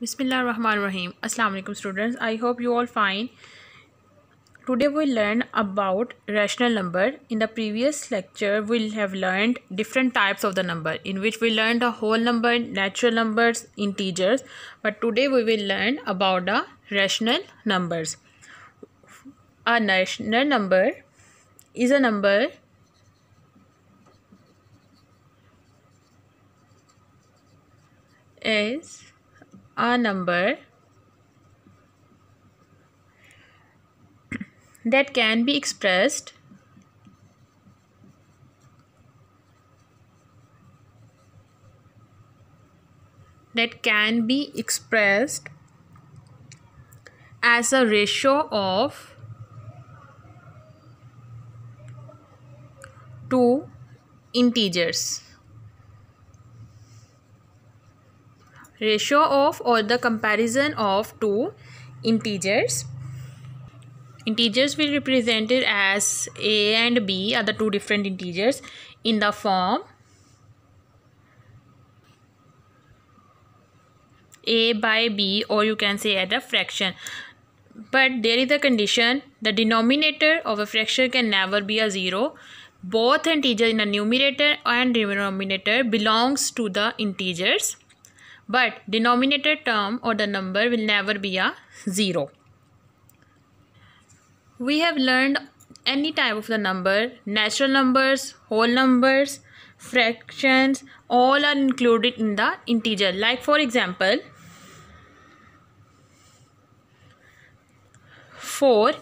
Bismillah Bismillahirrahmanirrahim. Assalamu alaikum students. I hope you all fine. Today we learn about rational number. In the previous lecture we have learned different types of the number in which we learned the whole number, natural numbers, integers. But today we will learn about the rational numbers. A rational number is a number is a number that can be expressed that can be expressed as a ratio of 2 integers ratio of or the comparison of two integers integers will be represented as a and b are the two different integers in the form a by b or you can say at a fraction but there is a condition the denominator of a fraction can never be a zero both integers in the numerator and denominator belongs to the integers but denominator term or the number will never be a 0. We have learned any type of the number, natural numbers, whole numbers, fractions, all are included in the integer. Like for example, 4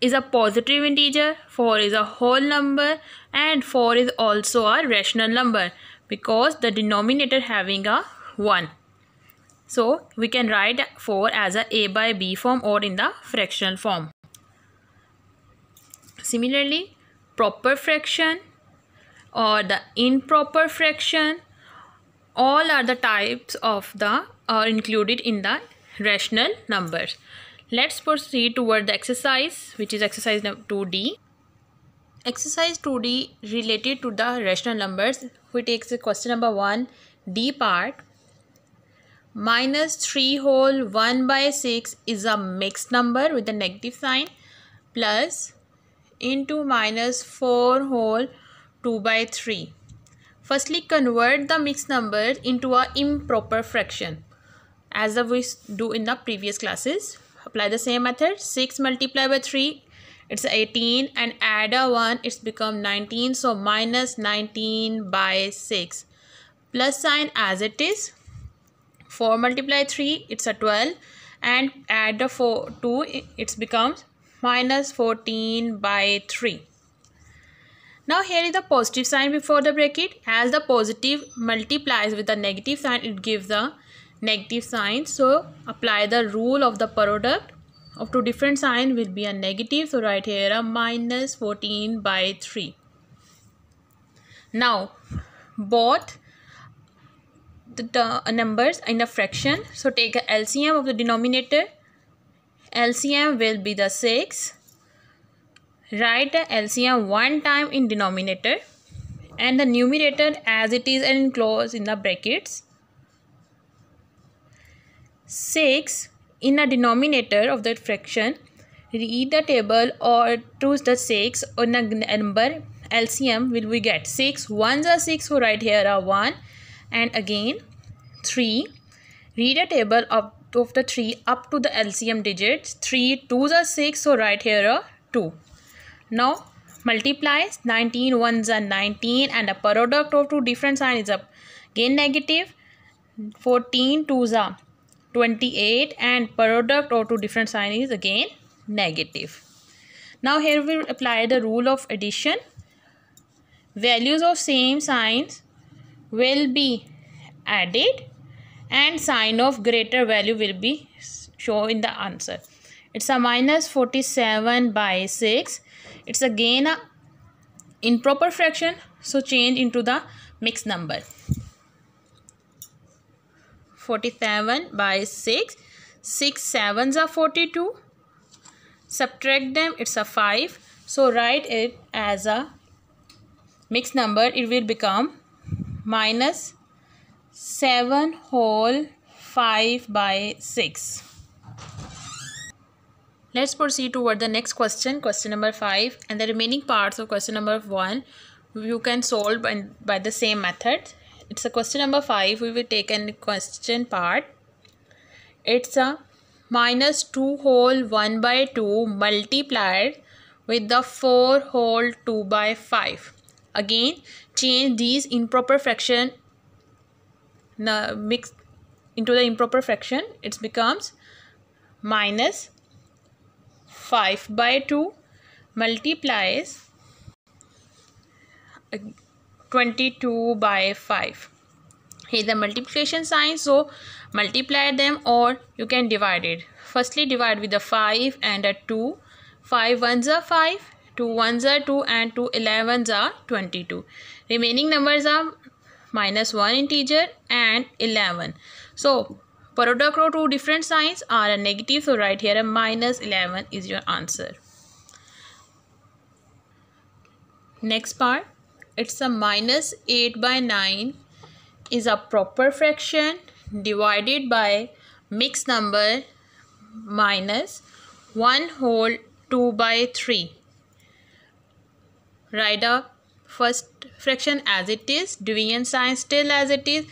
is a positive integer, 4 is a whole number and 4 is also a rational number because the denominator having a 1. So we can write 4 as a a by b form or in the fractional form. Similarly, proper fraction or the improper fraction all are the types of the are included in the rational numbers. Let's proceed toward the exercise which is exercise 2D. Exercise 2D related to the rational numbers. We take the question number 1 D part minus 3 whole 1 by 6 is a mixed number with a negative sign plus into minus 4 whole 2 by 3. Firstly, convert the mixed number into an improper fraction as we do in the previous classes. Apply the same method. 6 multiplied by 3, it's 18 and add a 1, it's become 19. So, minus 19 by 6. Plus sign as it is 4 multiply 3 it's a 12 and add the 4 2 it becomes minus 14 by 3 now here is the positive sign before the bracket as the positive multiplies with the negative sign it gives the negative sign so apply the rule of the product of two different signs will be a negative so right here a minus 14 by 3 now both the uh, numbers in a fraction. So take a LCM of the denominator. LCM will be the 6. Write the LCM one time in denominator and the numerator as it is enclosed in the brackets. 6 in a denominator of that fraction read the table or choose the 6 on a number LCM will we get 6 ones are 6 so right here are 1 and again 3 read a table of, of the 3 up to the LCM digits 3 2s are 6 so right here a 2 now multiplies 19 1s are 19 and a product of two different signs is again again negative 14 2s are 28 and product of two different signs is again negative now here we apply the rule of addition values of same signs will be added and sign of greater value will be show in the answer. It's a minus 47 by 6. It's again a improper fraction. So change into the mixed number. 47 by 6. 6 sevens are 42. Subtract them. It's a 5. So write it as a mixed number. It will become minus 7 whole 5 by 6. Let's proceed toward the next question, question number 5 and the remaining parts of question number 1 you can solve by, by the same method. It's a question number 5, we will take a question part. It's a minus 2 whole 1 by 2 multiplied with the 4 whole 2 by 5. Again, change these improper fraction mix into the improper fraction it becomes minus 5 by 2 multiplies 22 by 5 Here the multiplication sign so multiply them or you can divide it firstly divide with a 5 and a 2 5 ones are 5 2 ones are 2 and 2 elevens are 22 remaining numbers are minus 1 integer and 11. So product of two different signs are a negative so right here a minus 11 is your answer. Next part it's a minus 8 by 9 is a proper fraction divided by mixed number minus 1 whole 2 by 3. Write up first fraction as it is, division sign still as it is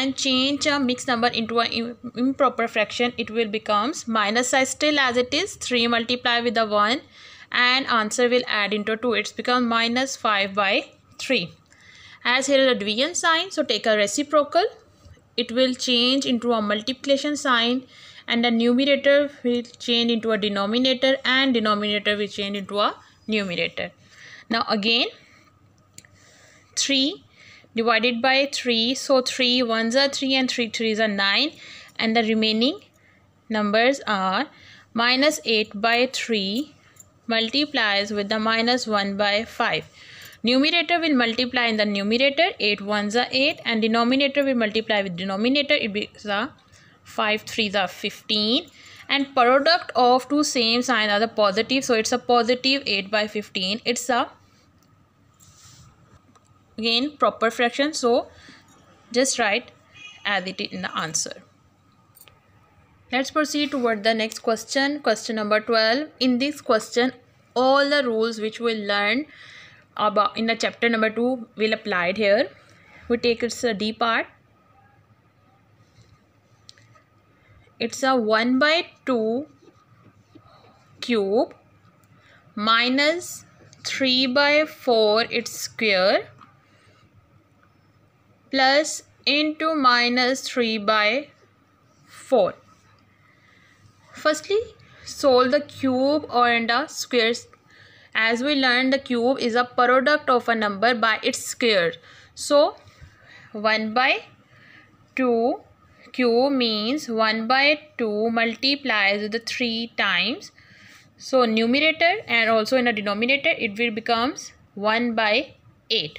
and change a mixed number into an improper fraction. It will becomes minus sign still as it is, 3 multiply with the 1 and answer will add into 2. It's become minus 5 by 3. As here is a division sign, so take a reciprocal. It will change into a multiplication sign and the numerator will change into a denominator and denominator will change into a numerator. Now again 3 divided by 3 so 3 ones are 3 and 3 threes are 9 and the remaining numbers are minus 8 by 3 multiplies with the minus 1 by 5 numerator will multiply in the numerator 8 ones are 8 and denominator will multiply with denominator it becomes 5 threes are 15 and product of two same sign are the positive so it's a positive 8 by 15 it's a again proper fraction so just write as it in the answer let's proceed toward the next question question number 12 in this question all the rules which we learned about in the chapter number 2 will apply here we take its d part it's a 1 by 2 cube minus 3 by 4 its square plus into minus 3 by 4. Firstly, solve the cube in the squares. As we learned, the cube is a product of a number by its square. So, 1 by 2 cube means 1 by 2 multiplies with the 3 times. So, numerator and also in a denominator, it will becomes 1 by 8.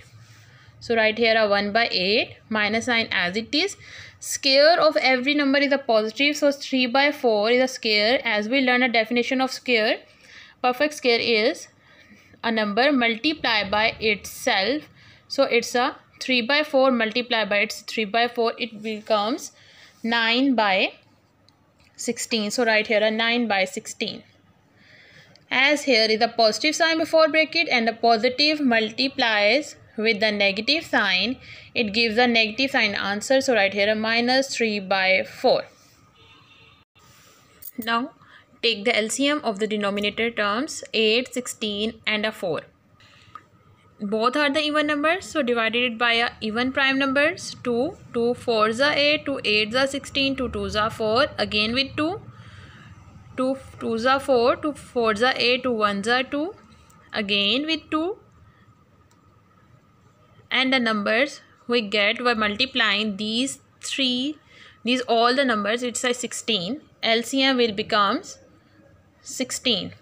So write here a 1 by 8 minus nine as it is. Square of every number is a positive. So 3 by 4 is a square. As we learn a definition of square, perfect square is a number multiplied by itself. So it's a 3 by 4 multiplied by its 3 by 4. It becomes 9 by 16. So write here a 9 by 16 as here is a positive sign before bracket and a positive multiplies with the negative sign it gives a negative sign answer so right here a minus 3 by 4 now take the LCM of the denominator terms 8 16 and a 4 both are the even numbers so divided it by a even prime numbers 2 2 4 is 8 2 8 is 16 2 2 is 4 again with 2 2 2 is 4 2 4 is 8 2 1 is 2 again with 2 and the numbers we get by multiplying these three these all the numbers it's a 16 LCM will becomes 16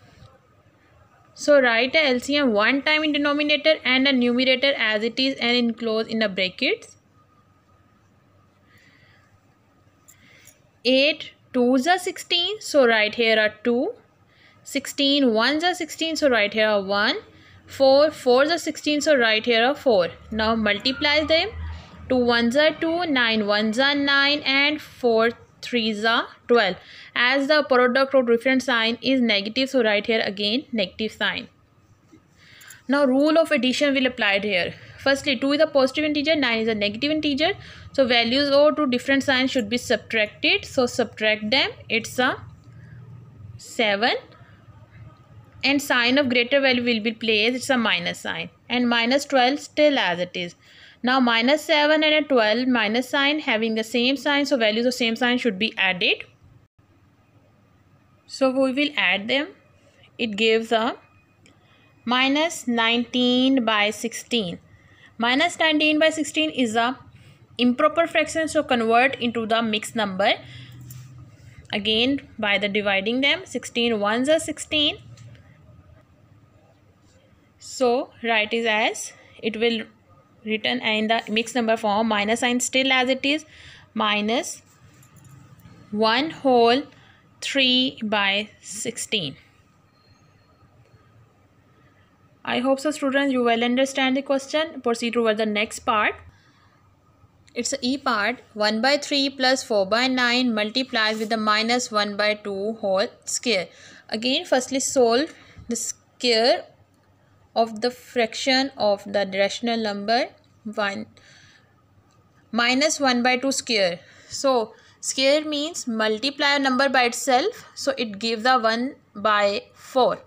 so write a LCM one time in denominator and a numerator as it is and enclose in the brackets 8 2s are 16 so right here are 2 16 1s are 16 so right here are 1 4 4s are 16 so right here are 4 now multiply them 2 1s are 2 9 1s are 9 and 4 3s are 12 as the product of different sign is negative so right here again negative sign now rule of addition will apply here firstly 2 is a positive integer 9 is a negative integer so values of two different signs should be subtracted so subtract them it's a 7 and sign of greater value will be placed it's a minus sign and minus 12 still as it is now minus 7 and a 12 minus sign having the same sign so values of same sign should be added so we will add them it gives a minus 19 by 16 minus 19 by 16 is a improper fraction so convert into the mixed number again by the dividing them 16 ones are 16 so write it as it will written in the mixed number form minus sign still as it is minus 1 whole 3 by 16. I hope so students you will understand the question. Proceed over the next part. It's a E part 1 by 3 plus 4 by 9 multiplies with the minus 1 by 2 whole square. Again firstly solve the square of the fraction of the rational number 1 minus 1 by 2 square. So square means multiply a number by itself. So it gives the 1 by 4.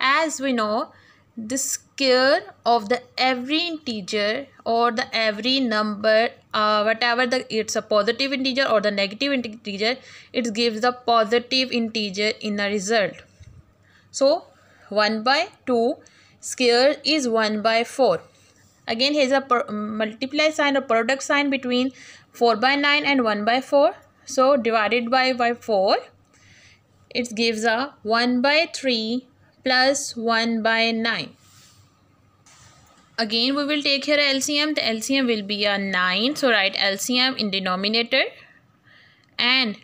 As we know the square of the every integer or the every number uh, whatever the it's a positive integer or the negative integer it gives the positive integer in a result. So 1 by 2 square is 1 by 4. Again, here is a multiply sign or product sign between 4 by 9 and 1 by 4. So, divided by, by 4, it gives a 1 by 3 plus 1 by 9. Again, we will take here LCM. The LCM will be a 9. So, write LCM in denominator and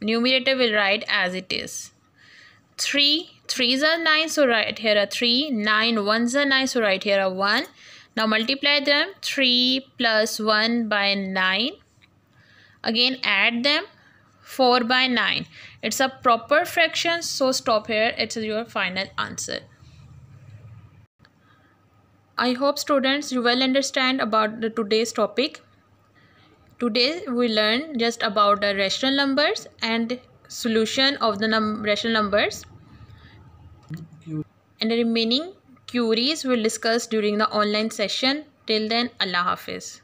numerator will write as it is. 3 is are 9 so right here are 3 9 is are 9 so right here are 1 now multiply them 3 plus 1 by 9 again add them 4 by 9 it's a proper fraction so stop here it's your final answer I hope students you well understand about the today's topic today we learn just about the rational numbers and solution of the num rational numbers and the remaining queries will discuss during the online session till then allah hafiz